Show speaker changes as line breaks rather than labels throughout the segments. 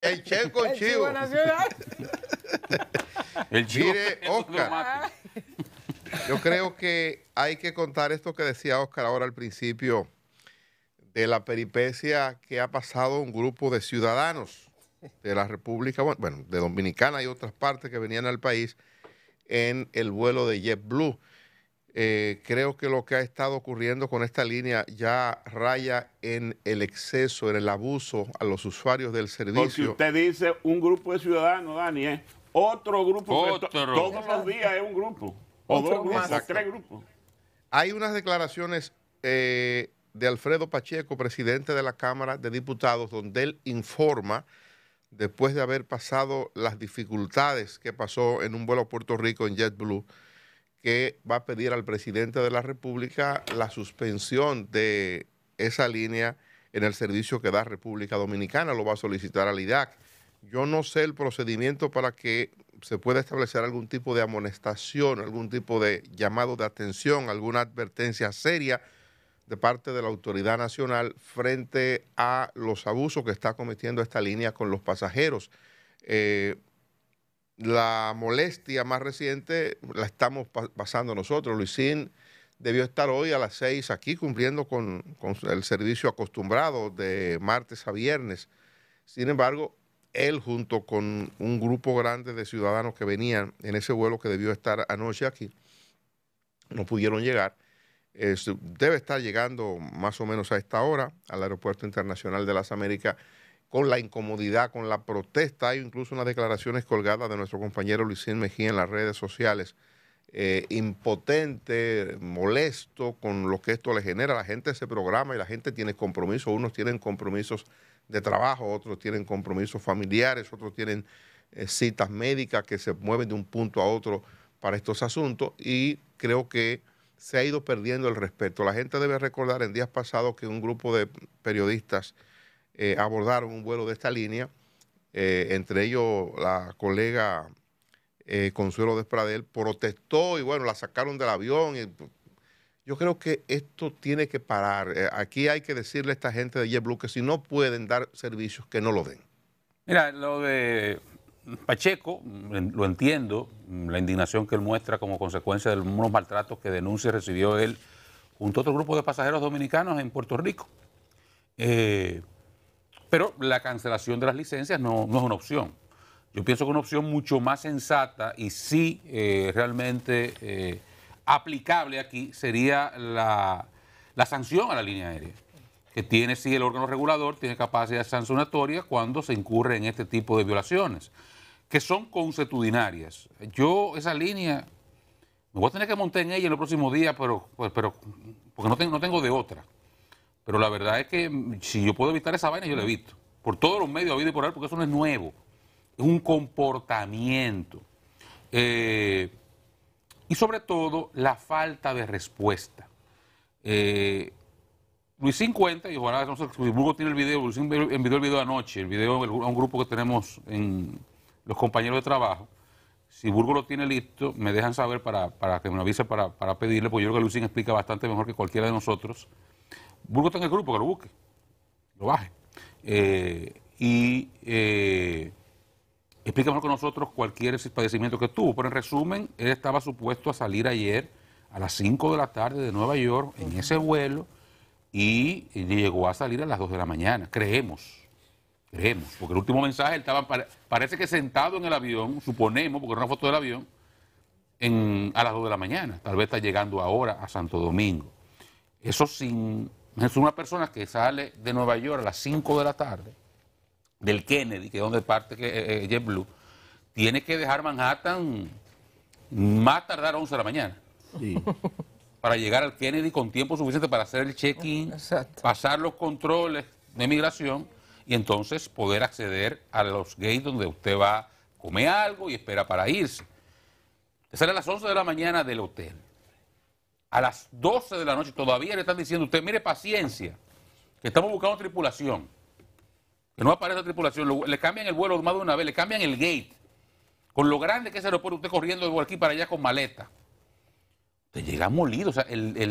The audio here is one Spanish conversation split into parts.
El
Checo con el chivo. chivo. Mire, Oscar.
Yo creo que hay que contar esto que decía Oscar ahora al principio de la peripecia que ha pasado un grupo de ciudadanos de la República, bueno, de Dominicana y otras partes que venían al país en el vuelo de JetBlue. Eh, creo que lo que ha estado ocurriendo con esta línea ya raya en el exceso, en el abuso a los usuarios del servicio. Porque
usted dice un grupo de ciudadanos, Dani, ¿eh? otro grupo. Pues, todos los días es un
grupo. O dos Hay unas declaraciones eh, de Alfredo Pacheco, presidente de la Cámara de Diputados, donde él informa después de haber pasado las dificultades que pasó en un vuelo a Puerto Rico en JetBlue, que va a pedir al presidente de la República la suspensión de esa línea en el servicio que da República Dominicana, lo va a solicitar al IDAC. Yo no sé el procedimiento para que se pueda establecer algún tipo de amonestación, algún tipo de llamado de atención, alguna advertencia seria de parte de la autoridad nacional frente a los abusos que está cometiendo esta línea con los pasajeros. Eh, la molestia más reciente la estamos pasando nosotros. Luisín debió estar hoy a las seis aquí cumpliendo con, el servicio acostumbrado de martes a viernes. Sin embargo, él junto con un grupo grande de ciudadanos que venían en ese vuelo que debió estar anoche aquí, no pudieron llegar. debe estar llegando más o menos a esta hora al Aeropuerto Internacional de las Américas con la incomodidad, con la protesta. Hay incluso unas declaraciones colgadas de nuestro compañero Luisín Mejía en las redes sociales, eh, impotente, molesto con lo que esto le genera. La gente se programa y la gente tiene compromisos. Unos tienen compromisos de trabajo, otros tienen compromisos familiares, otros tienen eh, citas médicas que se mueven de un punto a otro para estos asuntos y creo que se ha ido perdiendo el respeto. La gente debe recordar en días pasados que un grupo de periodistas eh, abordaron un vuelo de esta línea, eh, entre ellos la colega eh, Consuelo Despradel, protestó y bueno, la sacaron del avión. Pues, yo creo que esto tiene que parar. aquí hay que decirle a esta gente de JetBlue que si no pueden dar servicios, que no lo den.
Mira, lo de Pacheco, lo entiendo, la indignación que él muestra como consecuencia de unos maltratos que denuncia y recibió él junto a otro grupo de pasajeros dominicanos en Puerto Rico. Eh, pero la cancelación de las licencias no, es una opción. Yo pienso que una opción mucho más sensata y sí eh, realmente eh, aplicable aquí sería la, sanción a la línea aérea, que tiene sí el órgano regulador, tiene capacidad sancionatoria cuando se incurre en este tipo de violaciones, que son consuetudinarias. Yo esa línea me voy a tener que montar en ella en los próximos días, pero, pues, pero porque no tengo, no tengo de otra. Pero la verdad es que mm, si yo puedo evitar esa vaina, yo la evito. Por todos los medios, habido y por él, porque eso no es nuevo. Es un comportamiento. Eh, y sobre todo, la falta de respuesta. Eh, Luisín cuenta, y si Burgo tiene el video, Luisín envió el video anoche, el video a un grupo que tenemos en los compañeros de trabajo. Si Burgo lo tiene listo, me dejan saber para, que me avise para, para pedirle, porque yo creo que Luisín explica bastante mejor que cualquiera de nosotros Burgo está en el grupo, que lo busque, lo baje. Eh, y eh, con nosotros cualquier padecimiento que tuvo. Pero en resumen, él estaba supuesto a salir ayer a las 5 de la tarde de Nueva York en ese vuelo y llegó a salir a las 2 de la mañana, creemos. Creemos, porque el último mensaje él estaba, parece que sentado en el avión, suponemos, porque era una foto del avión, a las 2 de la mañana. Tal vez está llegando ahora a Santo Domingo. Eso sin es una persona que sale de Nueva York a las 5 de la tarde, del Kennedy, que es donde parte que, eh, eh, JetBlue, tiene que dejar Manhattan más tardar a 11 de la mañana. Para llegar al Kennedy con tiempo suficiente para hacer el check-in, pasar los controles de migración y entonces poder acceder a los gates donde usted va, come algo y espera para irse. Sale a las 11 de la mañana del hotel a las 12 de la noche todavía le están diciendo, usted mire paciencia, que estamos buscando tripulación, que no aparece tripulación, le cambian el vuelo más de una vez, le cambian el gate, con lo grande que es el aeropuerto, usted corriendo de aquí para allá con maleta. te llega molido, o sea, el,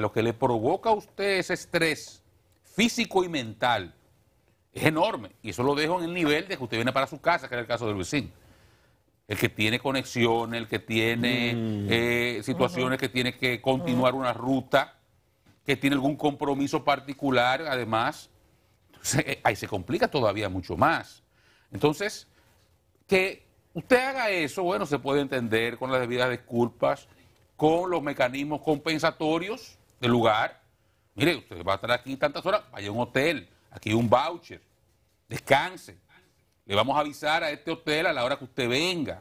lo que le provoca a usted ese estrés físico y mental es enorme, y eso lo dejo en el nivel de que usted viene para su casa, que era el caso de Luisín el que tiene conexiones, el que tiene mm. eh, situaciones que tiene que continuar una ruta, que tiene algún compromiso particular, además, eh, ahí se complica todavía mucho más. Entonces, que usted haga eso, bueno, se puede entender con las debidas disculpas, con los mecanismos compensatorios del lugar. Mire, usted va a estar aquí tantas horas, vaya a un hotel, aquí un voucher, descanse, le vamos a avisar a este hotel a la hora que usted venga.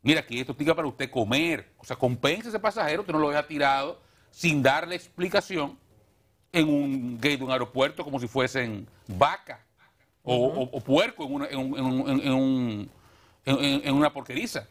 Mira, aquí esto tica para usted comer. O sea, compensa ese pasajero, usted no lo deja tirado sin darle explicación en un gate de un aeropuerto como si fuesen vaca o, puerco en una, en, porqueriza.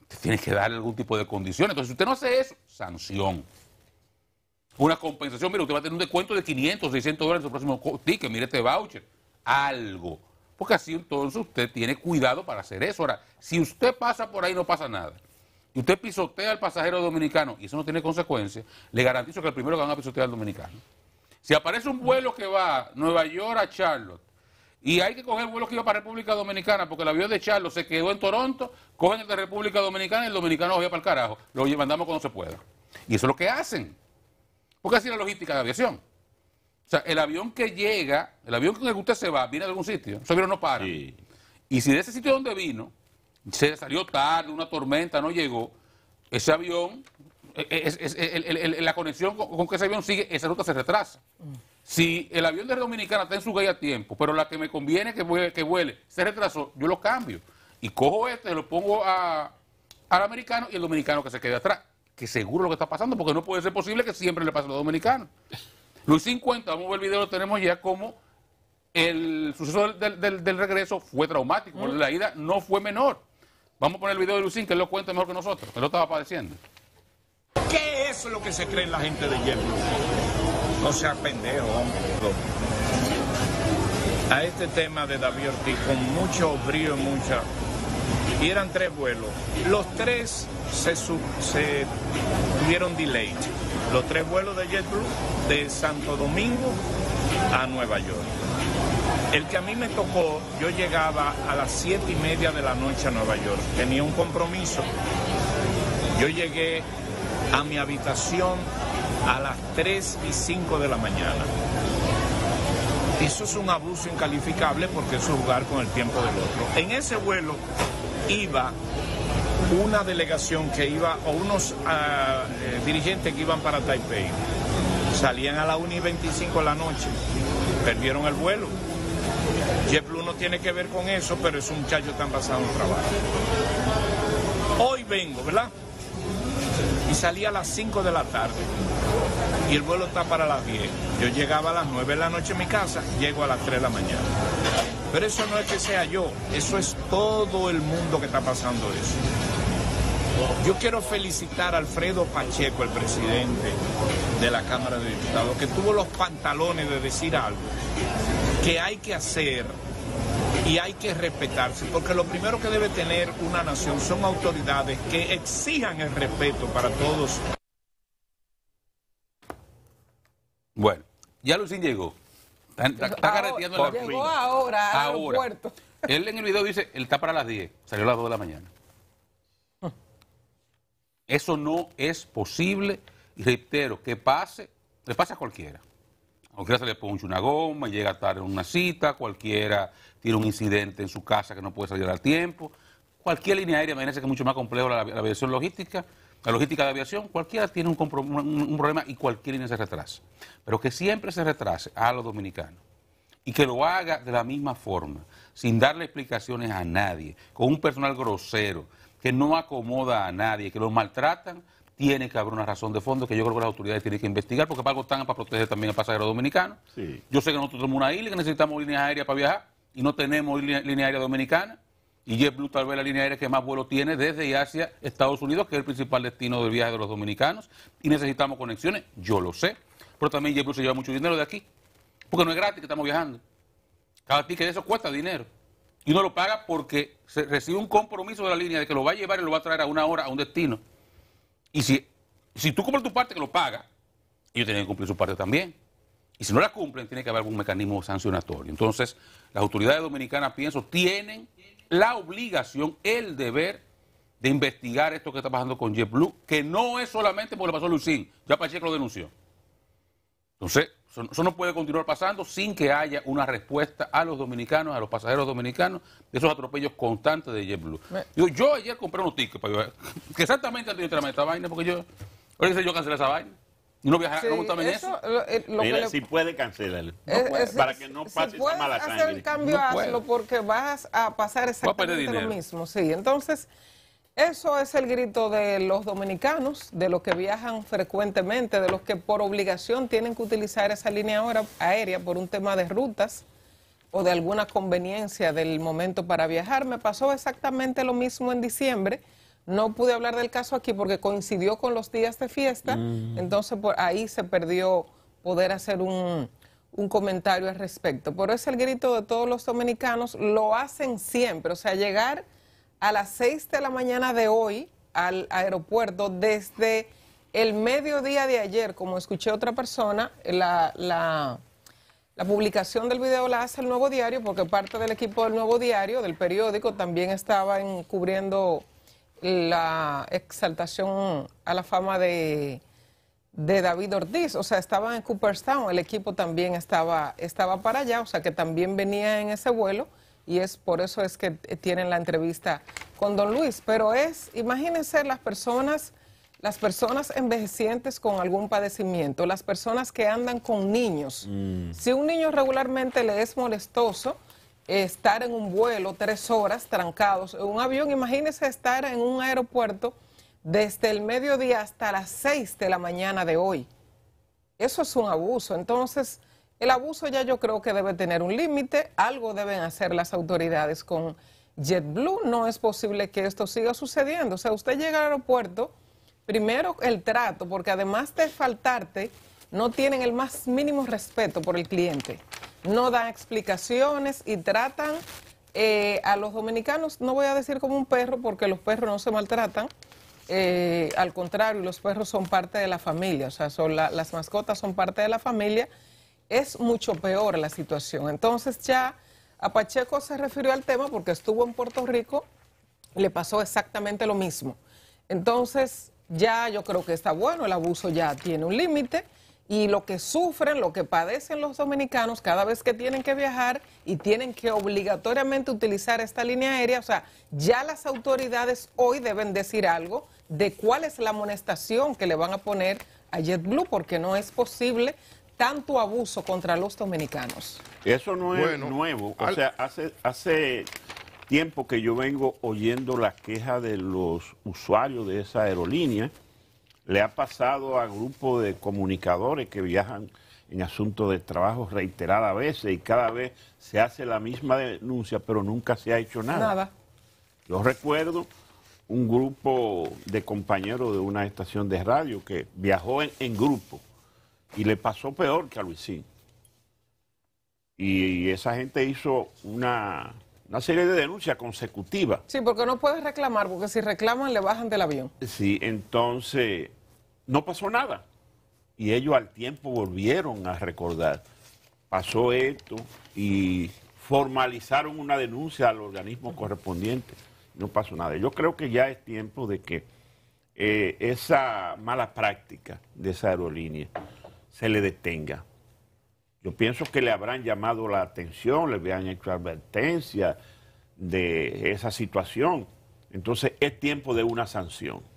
Usted tiene que darle algún tipo de condición. Entonces, si usted no hace eso, sanción. Una compensación, Mira, usted va a tener un descuento de 500, 600 dólares en su próximo ticket, mire este voucher. Algo porque así entonces usted tiene cuidado para hacer eso. Ahora, si usted pasa por ahí no pasa nada, y usted pisotea al pasajero dominicano y eso no tiene consecuencias, le garantizo que el primero que van a pisotear al dominicano. Si aparece un vuelo que va a Nueva York a Charlotte, y hay que coger vuelo que iba para República Dominicana, porque el avión de Charlotte se quedó en Toronto, cogen el de República Dominicana y el dominicano lo lleva para el carajo, lo mandamos cuando se pueda. Y eso es lo que hacen, porque así es la logística de aviación. O sea, el avión que llega, el avión que usted se va, viene de algún sitio. Ese avión no para. Y si de ese sitio donde vino, se salió tarde, una tormenta, no llegó, ese avión, e, e, la conexión con, que ese avión sigue, esa ruta se retrasa. Si el avión de Dominicana está en su guía a tiempo, pero la que me conviene que vuele, que vuele se retrasó, yo lo cambio. Y cojo este, lo pongo al americano y el dominicano que se quede atrás. Que seguro lo que está pasando, porque no puede ser posible que siempre le pase a los dominicanos. Luisín cuenta, vamos a ver el video, lo tenemos ya como el suceso del, regreso fue traumático, la ida no fue menor. Vamos a poner el video de Luisín, que él lo cuenta mejor que nosotros, que lo estaba padeciendo. ¿Qué es lo que se cree en la gente de Yemen? No
seas pendejo, hombre. A este tema de David Ortiz, con mucho brío y mucha... Y eran tres vuelos. Los tres se, se tuvieron delay los tres vuelos de JetBlue de Santo Domingo a Nueva York. El que a mí me tocó, yo llegaba a las siete y media de la noche a Nueva York. Tenía un compromiso. Yo llegué a mi habitación a las 3 y 5 de la mañana. Eso es un abuso incalificable porque es jugar con el tiempo del otro. En ese vuelo iba una delegación que iba, o unos ah, eh, dirigentes que iban para Taipei, salían a la 1 y 25 de la noche, perdieron el vuelo. JetBlue no tiene que ver con eso, pero es un chayo tan basado en trabajo. Hoy vengo, ¿verdad? Y salí a las 5 de la tarde. Y el vuelo está para las 10. Yo llegaba a las 9 de la noche a mi casa, llego a las 3 de la mañana. Pero eso no es que sea yo, eso es todo el mundo que está pasando eso. Yo quiero felicitar a Alfredo Pacheco, el presidente de la Cámara de Diputados, que tuvo los pantalones de decir algo que hay que hacer y hay que respetarse, porque lo primero que debe tener una nación son autoridades que exijan
el respeto para todos. Bueno, ya Lucín llegó. Está, está, llegó ahora, ahora. puerto. Él en el video dice, él está para las 10, salió a las 2 de la mañana. Eso no es posible. Y reitero, que pase, le pasa a cualquiera. Cualquiera se le ponche una goma, llega tarde en una cita, cualquiera tiene un incidente en su casa que no puede salir al tiempo. Cualquier línea aérea, parece que es mucho más complejo la, aviación logística, la logística de aviación, cualquiera tiene un, problema y cualquier línea se retrasa. Pero que siempre se retrase a los dominicanos y que lo haga de la misma forma, sin darle explicaciones a nadie, con un personal grosero, que no acomoda a nadie, que los maltratan, tiene que haber una razón de fondo que yo creo que las autoridades tienen que investigar, porque para algo están para proteger también al pasajero dominicano. Yo sé que nosotros tenemos una isla que necesitamos líneas aéreas para viajar y no tenemos línea, aérea dominicana. Y JetBlue tal vez la línea aérea que más vuelo tiene desde y hacia Estados Unidos, que es el principal destino del viaje de los dominicanos. Y necesitamos conexiones, yo lo sé. Pero también JetBlue se lleva mucho dinero de aquí, porque no es gratis que estamos viajando. Cada ticket de eso cuesta dinero. Y uno lo paga porque recibe un compromiso de la línea de que lo va a llevar y lo va a traer a una hora a un destino. Y si, si tú cumples tu parte que lo paga, ellos tienen que cumplir su parte también. Y si no la cumplen, tiene que haber algún mecanismo sancionatorio. Entonces, las autoridades dominicanas, pienso, tienen la obligación, el deber de investigar esto que está pasando con JetBlue, que no es solamente porque le pasó a Lucín, ya Pacheco lo denunció. Entonces, eso no puede continuar pasando sin que haya una respuesta a los dominicanos, a los pasajeros dominicanos, de esos atropellos constantes de JetBlue. Yo, yo ayer compré unos tickets para que exactamente antes de entrar esta vaina, porque yo, ahora dice yo cancelé esa vaina. no viajar sí, no en eso.
Eh, Mira, si
puede, cancelar eh, eh, para que no pase esa mala Si sangre. hacer el cambio, hazlo,
porque vas a pasar exactamente lo mismo. Sí, entonces... Eso es el grito de los dominicanos, de los que viajan frecuentemente, de los que por obligación tienen que utilizar esa línea aérea por un tema de rutas o de alguna conveniencia del momento para viajar. Me pasó exactamente lo mismo en diciembre. No pude hablar del caso aquí porque coincidió con los días de fiesta, mm. entonces por pues, ahí se perdió poder hacer un, un comentario al respecto. Pero es el grito de todos los dominicanos, lo hacen siempre, o sea, llegar a las 6 de la mañana de hoy al aeropuerto desde el mediodía de ayer, como escuché otra persona, la, publicación del video la hace el Nuevo Diario, porque parte del equipo del Nuevo Diario, del periódico, también estaba cubriendo la exaltación a la fama de, David Ortiz. O sea, estaban en Cooperstown, el equipo también estaba, estaba para allá, o sea que también venía en ese vuelo y es por eso es que tienen la entrevista con don Luis. Pero es, imagínense las personas, las personas envejecientes con algún padecimiento, las personas que andan con niños. Mm. Si un niño regularmente le es molestoso estar en un vuelo tres horas trancados en un avión, imagínense estar en un aeropuerto desde el mediodía hasta las seis de la mañana de hoy. Eso es un abuso. Entonces, el abuso ya yo creo que debe tener un límite, algo deben hacer las autoridades con JetBlue, no es posible que esto siga sucediendo. O sea, usted llega al aeropuerto, primero el trato, porque además de faltarte, no tienen el más mínimo respeto por el cliente, no dan explicaciones y tratan eh, a los dominicanos, no voy a decir como un perro, porque los perros no se maltratan, eh, al contrario, los perros son parte de la familia, o sea, son las mascotas son parte de la familia es mucho peor la situación. Entonces ya a Pacheco se refirió al tema porque estuvo en Puerto Rico, le pasó exactamente lo mismo. Entonces ya yo creo que está bueno, el abuso ya tiene un límite y lo que sufren, lo que padecen los dominicanos cada vez que tienen que viajar y tienen que obligatoriamente utilizar esta línea aérea, o sea, ya las autoridades hoy deben decir algo de cuál es la amonestación que le van a poner a JetBlue, porque no es posible tanto abuso contra los dominicanos?
Eso no es nuevo. O sea, hace, hace tiempo que yo vengo oyendo la queja de los usuarios de esa aerolínea. Le ha pasado a grupos de comunicadores que viajan en asuntos de trabajo reiteradas veces y cada vez se hace la misma denuncia, pero nunca se ha hecho nada. Nada. Yo recuerdo un grupo de compañeros de una estación de radio que viajó en grupo y le pasó peor que a Luisín. Y, esa gente hizo una, serie de denuncias consecutivas.
Sí, porque no puedes reclamar, porque si reclaman le bajan del avión.
Sí, entonces no pasó nada. Y ellos al tiempo volvieron a recordar, pasó esto y formalizaron una denuncia al organismo correspondiente. No pasó nada. Yo creo que ya es tiempo de que eh, esa mala práctica de esa aerolínea se le detenga. Yo pienso que le habrán llamado la atención, le habrán hecho advertencia de esa situación. Entonces es tiempo de una sanción.